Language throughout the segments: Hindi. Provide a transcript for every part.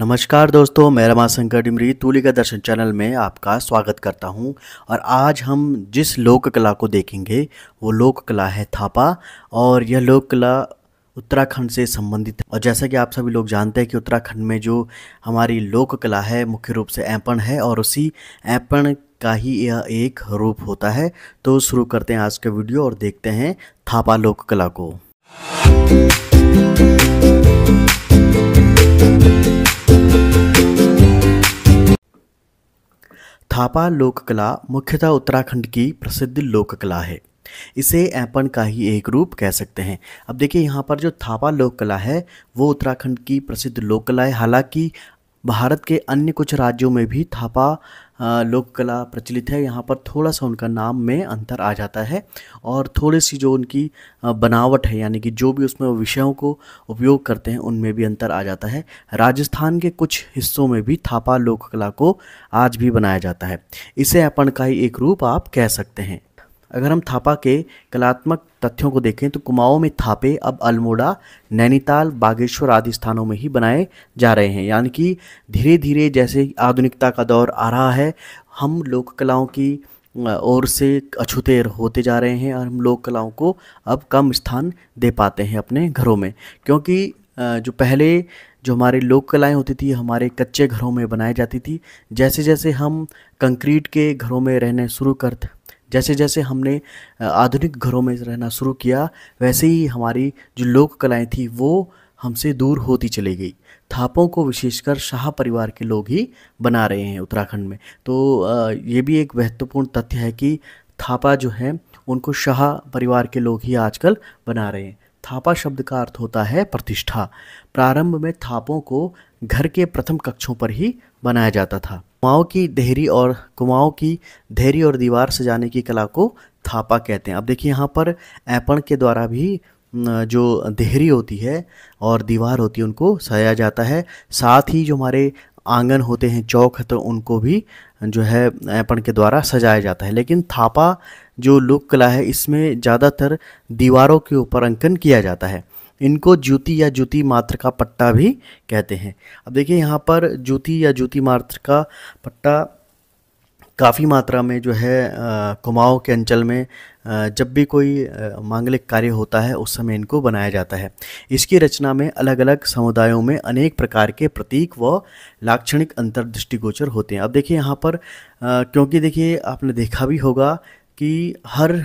नमस्कार दोस्तों मैं रमा शंकर डिमरी तूली का दर्शन चैनल में आपका स्वागत करता हूं और आज हम जिस लोक कला को देखेंगे वो लोक कला है थापा और यह लोक कला उत्तराखंड से संबंधित है और जैसा कि आप सभी लोग जानते हैं कि उत्तराखंड में जो हमारी लोक कला है मुख्य रूप से ऐपण है और उसी ऐपण का ही यह एक रूप होता है तो शुरू करते हैं आज का वीडियो और देखते हैं थापा लोक कला को थापा लोक कला मुख्यतः उत्तराखंड की प्रसिद्ध लोक कला है इसे ऐपन का ही एक रूप कह सकते हैं अब देखिए यहाँ पर जो थापा लोक कला है वो उत्तराखंड की प्रसिद्ध लोक कला है हालांकि भारत के अन्य कुछ राज्यों में भी थापा लोक कला प्रचलित है यहाँ पर थोड़ा सा उनका नाम में अंतर आ जाता है और थोड़ी सी जो उनकी बनावट है यानी कि जो भी उसमें विषयों को उपयोग करते हैं उनमें भी अंतर आ जाता है राजस्थान के कुछ हिस्सों में भी थापा लोक कला को आज भी बनाया जाता है इसे अपन का ही एक रूप आप कह सकते हैं अगर हम थापा के कलात्मक तथ्यों को देखें तो कुमाऊं में थापे अब अल्मोड़ा नैनीताल बागेश्वर आदि स्थानों में ही बनाए जा रहे हैं यानी कि धीरे धीरे जैसे आधुनिकता का दौर आ रहा है हम लोक कलाओं की और से अछूते होते जा रहे हैं और हम लोक कलाओं को अब कम स्थान दे पाते हैं अपने घरों में क्योंकि जो पहले जो हमारे लोक कलाएं होती थी हमारे कच्चे घरों में बनाई जाती थी जैसे जैसे हम कंक्रीट के घरों में रहने शुरू कर जैसे जैसे हमने आधुनिक घरों में रहना शुरू किया वैसे ही हमारी जो लोक कलाएँ थी वो हमसे दूर होती चली गई थापों को विशेषकर शाह परिवार के लोग ही बना रहे हैं उत्तराखंड में तो ये भी एक महत्वपूर्ण तथ्य है कि थापा जो है उनको शाह परिवार के लोग ही आजकल बना रहे हैं थापा शब्द का अर्थ होता है प्रतिष्ठा प्रारंभ में थापों को घर के प्रथम कक्षों पर ही बनाया जाता था कुमाऊँ की डेहरी और कुमाऊँ की डेहरी और दीवार सजाने की कला को थापा कहते हैं अब देखिए यहाँ पर ऐपण के द्वारा भी जो देहरी होती है और दीवार होती है उनको सजाया जाता है साथ ही जो हमारे आंगन होते हैं चौक तो उनको भी जो है ऐपण के द्वारा सजाया जाता है लेकिन थापा जो लोक कला है इसमें ज़्यादातर दीवारों के ऊपर अंकन किया जाता है इनको ज्योति या ज्योति मात्र का पट्टा भी कहते हैं अब देखिए यहाँ पर ज्योति या ज्योति मात्र का पट्टा काफ़ी मात्रा में जो है कुमाऊँ के अंचल में जब भी कोई मांगलिक कार्य होता है उस समय इनको बनाया जाता है इसकी रचना में अलग अलग समुदायों में अनेक प्रकार के प्रतीक व लाक्षणिक अंतर्दृष्टिगोचर होते हैं अब देखिए यहाँ पर क्योंकि देखिए आपने देखा भी होगा कि हर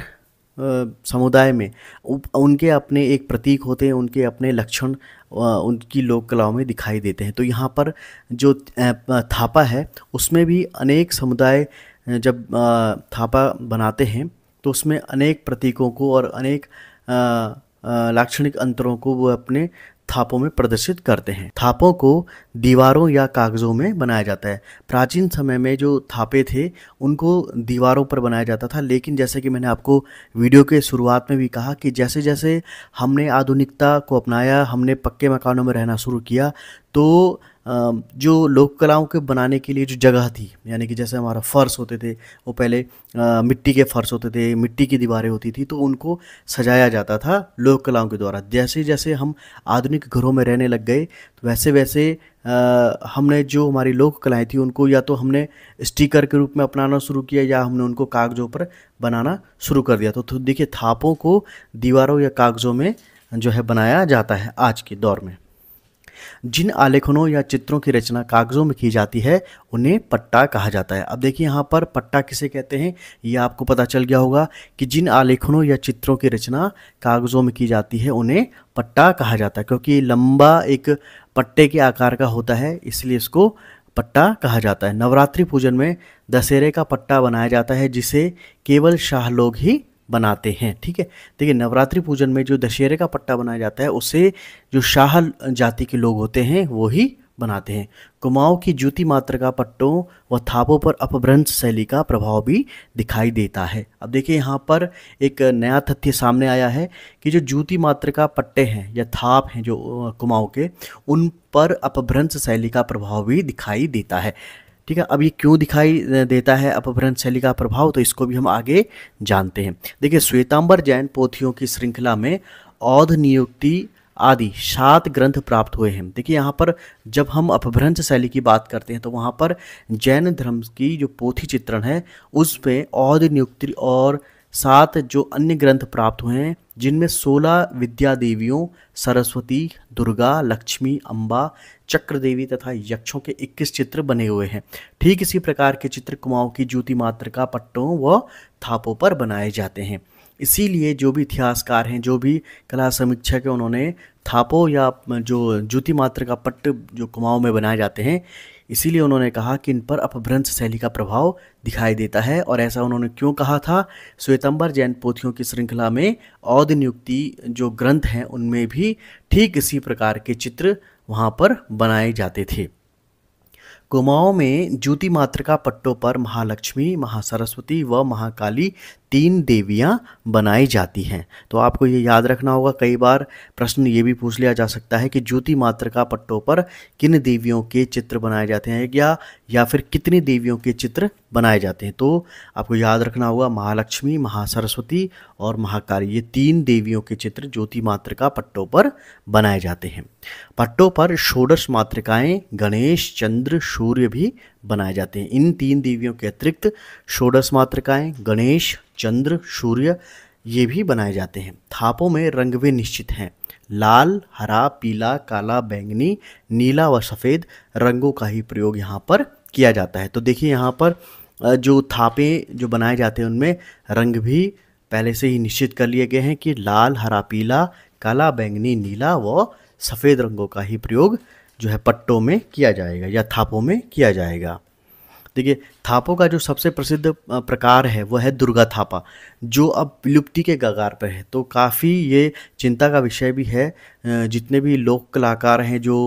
समुदाय में उनके अपने एक प्रतीक होते हैं उनके अपने लक्षण उनकी लोक कलाओं में दिखाई देते हैं तो यहाँ पर जो थापा है उसमें भी अनेक समुदाय जब थापा बनाते हैं तो उसमें अनेक प्रतीकों को और अनेक लाक्षणिक अंतरों को वो अपने थापों में प्रदर्शित करते हैं थापों को दीवारों या कागज़ों में बनाया जाता है प्राचीन समय में जो थापे थे उनको दीवारों पर बनाया जाता था लेकिन जैसे कि मैंने आपको वीडियो के शुरुआत में भी कहा कि जैसे जैसे हमने आधुनिकता को अपनाया हमने पक्के मकानों में रहना शुरू किया तो जो लोक कलाओं के बनाने के लिए जो जगह थी यानी कि जैसे हमारा फ़र्श होते थे वो पहले मिट्टी के फ़र्श होते थे मिट्टी की दीवारें होती थी तो उनको सजाया जाता था लोक कलाओं के द्वारा जैसे जैसे हम आधुनिक घरों में रहने लग गए तो वैसे वैसे आ, हमने जो हमारी लोक कलाएँ थी उनको या तो हमने स्टिकर के रूप में अपनाना शुरू किया या हमने उनको कागज़ों पर बनाना शुरू कर दिया तो देखिए थापों को दीवारों या कागज़ों में जो है बनाया जाता है आज के दौर में जिन आलेखनों या चित्रों की रचना कागज़ों में की जाती है उन्हें पट्टा कहा जाता है अब देखिए यहाँ पर पट्टा किसे कहते हैं ये आपको पता चल गया होगा कि जिन आलेखनों या चित्रों की रचना कागज़ों में की जाती है उन्हें पट्टा कहा जाता है क्योंकि लंबा एक पट्टे के आकार का होता है इसलिए इसको पट्टा कहा जाता है नवरात्रि पूजन में दशहरे का पट्टा बनाया जाता है जिसे केवल शाह लोग ही बनाते हैं ठीक है देखिए नवरात्रि पूजन में जो दशहरे का पट्टा बनाया जाता है उसे जो शाह जाति के लोग होते हैं वो ही बनाते हैं कुमाऊँ की जूती मात्र का पट्टों व थापों पर अपभ्रंश शैली का प्रभाव भी दिखाई देता है अब देखिए यहाँ पर एक नया तथ्य सामने आया है कि जो जूती मात्र का पट्टे हैं या थाप हैं जो कुमाऊँ के उन पर अपभ्रंश शैली का प्रभाव भी दिखाई देता है ठीक है अब ये क्यों दिखाई देता है अपभ्रंश शैली का प्रभाव तो इसको भी हम आगे जानते हैं देखिए श्वेतांबर जैन पोथियों की श्रृंखला में औध नियुक्ति आदि सात ग्रंथ प्राप्त हुए हैं देखिए यहाँ पर जब हम अपभ्रंश शैली की बात करते हैं तो वहाँ पर जैन धर्म की जो पोथी चित्रण है उसमें औध नियुक्ति और साथ जो अन्य ग्रंथ प्राप्त हुए हैं जिनमें सोलह विद्या देवियों सरस्वती दुर्गा लक्ष्मी अम्बा चक्र देवी तथा यक्षों के 21 चित्र बने हुए हैं ठीक इसी प्रकार के चित्र कुमाऊं की ज्योति मात्र का पट्टों व थापों पर बनाए जाते हैं इसीलिए जो भी इतिहासकार हैं जो भी कला समीक्षक हैं उन्होंने थापों या जो ज्योति मात्र का पट्ट जो कुमाओं में बनाए जाते हैं इसीलिए उन्होंने कहा कि इन पर अपभ्रंश शैली का प्रभाव दिखाई देता है और ऐसा उन्होंने क्यों कहा था श्वेतंबर जैन पोथियों की श्रृंखला में औद नियुक्ति जो ग्रंथ हैं उनमें भी ठीक इसी प्रकार के चित्र वहाँ पर बनाए जाते थे कुमाओं में ज्योति का पट्टों पर महालक्ष्मी महासरस्वती व महाकाली तीन देवियाँ बनाई जाती हैं तो आपको ये याद रखना होगा कई बार प्रश्न ये भी पूछ लिया जा सकता है कि ज्योति मात्र का पट्टों पर किन देवियों के चित्र बनाए जाते हैं या या फिर कितनी देवियों के चित्र बनाए जाते हैं तो आपको याद रखना होगा महालक्ष्मी महासरस्वती और महाकाली ये तीन देवियों के चित्र ज्योति मात्र का पट्टों पर बनाए जाते हैं पट्टों पर षोडश मातृकाएँ गणेश चंद्र सूर्य भी बनाए जाते हैं इन तीन देवियों के अतिरिक्त षोडश मातृकाएँ गणेश चंद्र सूर्य ये भी बनाए जाते हैं थापों में रंग भी निश्चित हैं लाल हरा पीला काला बैंगनी नीला व सफ़ेद रंगों का ही प्रयोग यहाँ पर किया जाता है तो देखिए यहाँ पर जो थापे जो बनाए जाते हैं उनमें रंग भी पहले से ही निश्चित कर लिए गए हैं कि लाल हरा पीला काला बैंगनी नीला व सफ़ेद रंगों का ही प्रयोग जो है पट्टों में किया जाएगा या थापों में किया जाएगा देखिए थापों का जो सबसे प्रसिद्ध प्रकार है वह है दुर्गा थापा जो अब विलुप्ति के गगार पर है तो काफ़ी ये चिंता का विषय भी है जितने भी लोक कलाकार हैं जो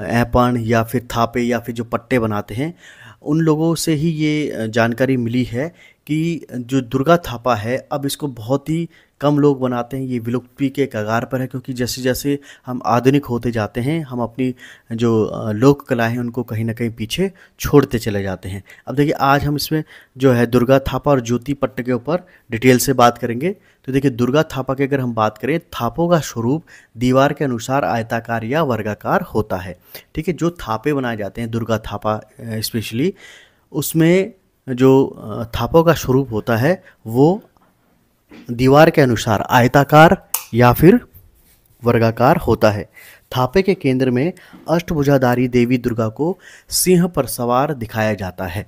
ऐपन या फिर थापे या फिर जो पट्टे बनाते हैं उन लोगों से ही ये जानकारी मिली है कि जो दुर्गा थापा है अब इसको बहुत ही कम लोग बनाते हैं ये विलुप्ति के कगार पर है क्योंकि जैसे जैसे हम आधुनिक होते जाते हैं हम अपनी जो लोक कलाएँ हैं उनको कहीं ना कहीं पीछे छोड़ते चले जाते हैं अब देखिए आज हम इसमें जो है दुर्गा थापा और ज्योति पट्ट के ऊपर डिटेल से बात करेंगे तो देखिए दुर्गा थापा की अगर हम बात करें थापों का स्वरूप दीवार के अनुसार आयताकार या वर्गाकार होता है ठीक है जो थापे बनाए जाते हैं दुर्गा थापा स्पेशली उसमें जो थापों का स्वरूप होता है वो दीवार के अनुसार आयताकार या फिर वर्गाकार होता है थापे के केंद्र में अष्टभुजाधारी देवी दुर्गा को सिंह पर सवार दिखाया जाता है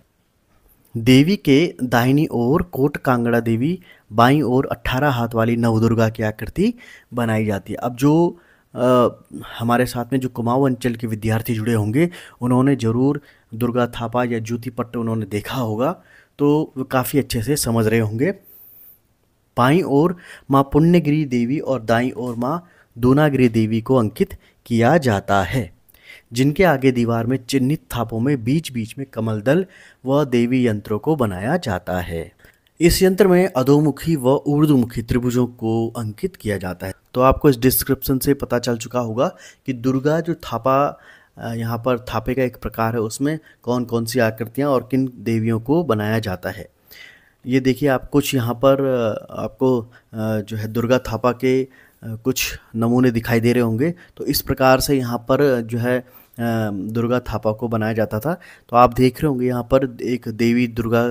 देवी के दाहिनी ओर कोट कांगड़ा देवी बाईं ओर 18 हाथ वाली नवदुर्गा की आकृति बनाई जाती है अब जो आ, हमारे साथ में जो कुमाऊं अंचल के विद्यार्थी जुड़े होंगे उन्होंने ज़रूर दुर्गा थापा या ज्योति पट्ट उन्होंने देखा होगा तो वो काफ़ी अच्छे से समझ रहे होंगे बाई ओर माँ पुण्यगिरी देवी और दाई ओर माँ दूनागिरी देवी को अंकित किया जाता है जिनके आगे दीवार में चिन्हित थापों में बीच बीच में कमल दल व देवी यंत्रों को बनाया जाता है इस यंत्र में अधोमुखी व ऊर्दमुखी त्रिभुजों को अंकित किया जाता है तो आपको इस डिस्क्रिप्शन से पता चल चुका होगा कि दुर्गा जो थापा यहाँ पर थापे का एक प्रकार है उसमें कौन कौन सी आकृतियाँ और किन देवियों को बनाया जाता है ये देखिए आप कुछ यहाँ पर आपको जो है दुर्गा थापा के कुछ नमूने दिखाई दे रहे होंगे तो इस प्रकार से यहाँ पर जो है दुर्गा थापा को बनाया जाता था तो आप देख रहे होंगे यहाँ पर एक देवी दुर्गा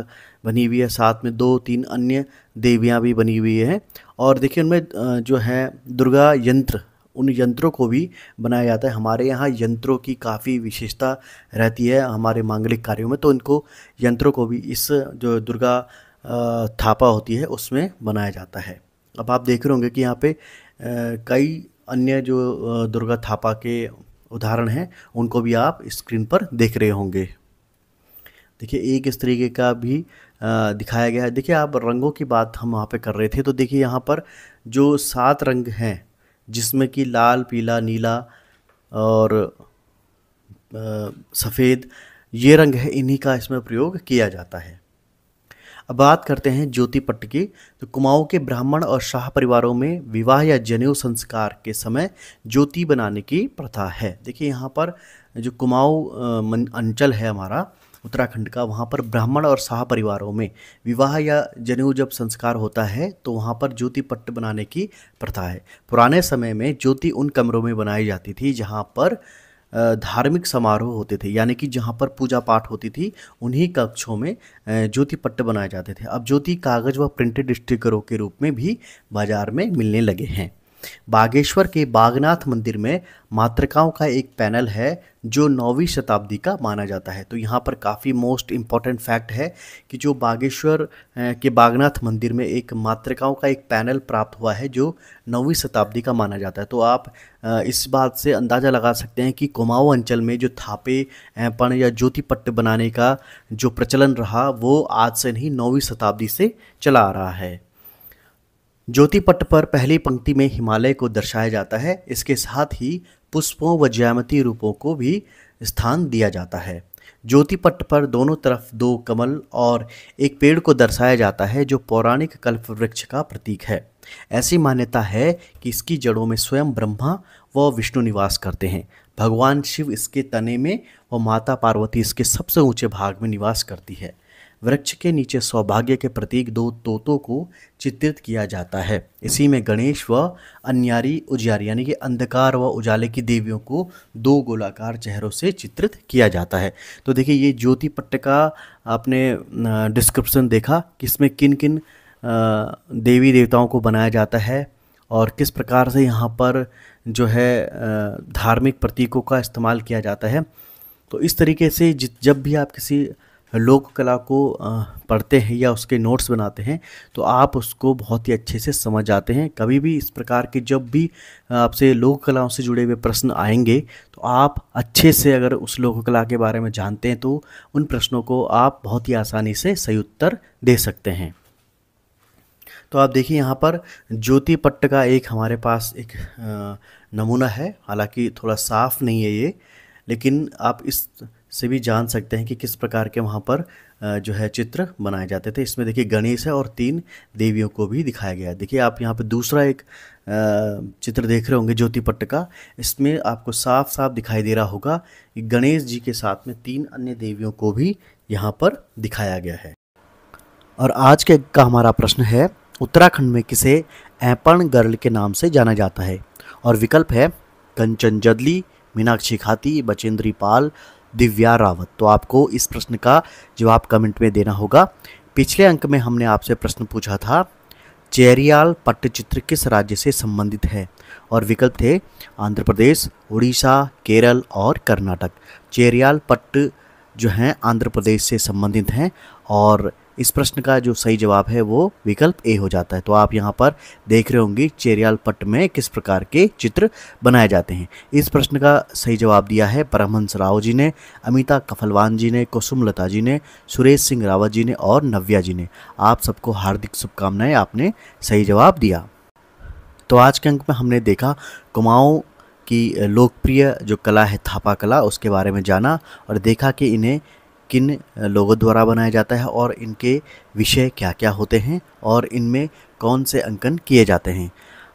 बनी हुई है साथ में दो तीन अन्य देवियाँ भी बनी हुई हैं और देखिए उनमें जो है दुर्गा यंत्र उन यंत्रों को भी बनाया जाता है हमारे यहाँ यंत्रों की काफ़ी विशेषता रहती है हमारे मांगलिक कार्यों में तो इनको यंत्रों को भी इस जो दुर्गा थापा होती है उसमें बनाया जाता है अब आप देख रहे होंगे कि यहाँ पे कई अन्य जो दुर्गा थापा के उदाहरण हैं उनको भी आप स्क्रीन पर देख रहे होंगे देखिए एक इस तरीके का भी दिखाया गया है देखिए आप रंगों की बात हम वहाँ पे कर रहे थे तो देखिए यहाँ पर जो सात रंग हैं जिसमें कि लाल पीला नीला और सफ़ेद ये रंग है इन्हीं का इसमें प्रयोग किया जाता है अब बात करते हैं ज्योति पट्ट की तो कुमाऊं के ब्राह्मण और शाह परिवारों में विवाह या जनेऊ संस्कार के समय ज्योति बनाने की प्रथा है देखिए यहाँ पर जो कुमाऊं अंचल है हमारा उत्तराखंड का वहाँ पर ब्राह्मण और शाह परिवारों में विवाह या जनेऊ जब संस्कार होता है तो वहाँ पर ज्योति पट्ट बनाने की प्रथा है पुराने समय में ज्योति उन कमरों में बनाई जाती थी जहाँ पर धार्मिक समारोह होते थे यानी कि जहाँ पर पूजा पाठ होती थी उन्हीं कक्षों में ज्योति पट्ट बनाए जाते थे अब ज्योति कागज़ व प्रिंटेड स्टिकरों के रूप में भी बाज़ार में मिलने लगे हैं बागेश्वर के बागनाथ मंदिर में मातृकाओं का एक पैनल है जो नौवीं शताब्दी का माना जाता है तो यहाँ पर काफ़ी मोस्ट इम्पॉर्टेंट फैक्ट है कि जो बागेश्वर के बागनाथ मंदिर में एक मातृकाओं का एक पैनल प्राप्त हुआ है जो नौवीं शताब्दी का माना जाता है तो आप इस बात से अंदाज़ा लगा सकते हैं कि कुमाऊँ अंचल में जो थापे पण या ज्योतिपट्ट बनाने का जो प्रचलन रहा वो आज से नहीं नौवीं शताब्दी से चला आ रहा है ज्योति पट पर पहली पंक्ति में हिमालय को दर्शाया जाता है इसके साथ ही पुष्पों व ज्यामती रूपों को भी स्थान दिया जाता है ज्योति पट पर दोनों तरफ दो कमल और एक पेड़ को दर्शाया जाता है जो पौराणिक कल्प वृक्ष का प्रतीक है ऐसी मान्यता है कि इसकी जड़ों में स्वयं ब्रह्मा व विष्णु निवास करते हैं भगवान शिव इसके तने में व माता पार्वती इसके सबसे ऊंचे भाग में निवास करती है वृक्ष के नीचे सौभाग्य के प्रतीक दो तोतों को चित्रित किया जाता है इसी में गणेश व अन्यारी उजियारी यानी कि अंधकार व उजाले की देवियों को दो गोलाकार चेहरों से चित्रित किया जाता है तो देखिए ये ज्योति पट्ट का आपने डिस्क्रिप्शन देखा कि इसमें किन किन देवी देवताओं को बनाया जाता है और किस प्रकार से यहाँ पर जो है धार्मिक प्रतीकों का इस्तेमाल किया जाता है तो इस तरीके से जब भी आप किसी लोक कला को पढ़ते हैं या उसके नोट्स बनाते हैं तो आप उसको बहुत ही अच्छे से समझ आते हैं कभी भी इस प्रकार के जब भी आपसे लोक कलाओं से जुड़े हुए प्रश्न आएंगे तो आप अच्छे से अगर उस लोक कला के बारे में जानते हैं तो उन प्रश्नों को आप बहुत ही आसानी से सही उत्तर दे सकते हैं तो आप देखिए यहाँ पर ज्योति पट्ट का एक हमारे पास एक नमूना है हालांकि थोड़ा साफ नहीं है ये लेकिन आप इस से भी जान सकते हैं कि किस प्रकार के वहाँ पर जो है चित्र बनाए जाते थे इसमें देखिए गणेश है और तीन देवियों को भी दिखाया गया है देखिए आप यहाँ पर दूसरा एक चित्र देख रहे होंगे ज्योतिपट्ट का इसमें आपको साफ साफ दिखाई दे रहा होगा कि गणेश जी के साथ में तीन अन्य देवियों को भी यहाँ पर दिखाया गया है और आज के का हमारा प्रश्न है उत्तराखंड में किसे ऐपण गर्ल के नाम से जाना जाता है और विकल्प है कंचन जदली मीनाक्षी खाती बचेंद्री पाल दिव्या रावत तो आपको इस प्रश्न का जवाब कमेंट में देना होगा पिछले अंक में हमने आपसे प्रश्न पूछा था चेरियाल पट्टचित्र किस राज्य से संबंधित है और विकल्प थे आंध्र प्रदेश उड़ीसा केरल और कर्नाटक चेरियाल पट्ट जो हैं आंध्र प्रदेश से संबंधित हैं और इस प्रश्न का जो सही जवाब है वो विकल्प ए हो जाता है तो आप यहाँ पर देख रहे होंगे चेरियाल पट्ट में किस प्रकार के चित्र बनाए जाते हैं इस प्रश्न का सही जवाब दिया है परमहंस राव जी ने अमिता कफलवान जी ने कुसुम लता जी ने सुरेश सिंह रावत जी ने और नव्या जी ने आप सबको हार्दिक शुभकामनाएं आपने सही जवाब दिया तो आज के अंक में हमने देखा कुमाऊँ की लोकप्रिय जो कला है थापा कला उसके बारे में जाना और देखा कि इन्हें किन लोगों द्वारा बनाया जाता है और इनके विषय क्या क्या होते हैं और इनमें कौन से अंकन किए जाते हैं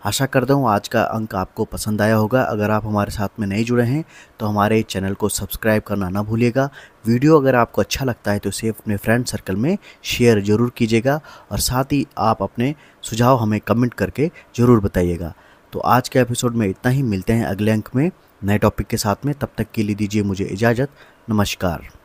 आशा करता हूँ आज का अंक आपको पसंद आया होगा अगर आप हमारे साथ में नहीं जुड़े हैं तो हमारे चैनल को सब्सक्राइब करना ना भूलिएगा वीडियो अगर आपको अच्छा लगता है तो इसे अपने फ्रेंड सर्कल में शेयर ज़रूर कीजिएगा और साथ ही आप अपने सुझाव हमें कमेंट करके ज़रूर बताइएगा तो आज के एपिसोड में इतना ही मिलते हैं अगले अंक में नए टॉपिक के साथ में तब तक के लिए दीजिए मुझे इजाज़त नमस्कार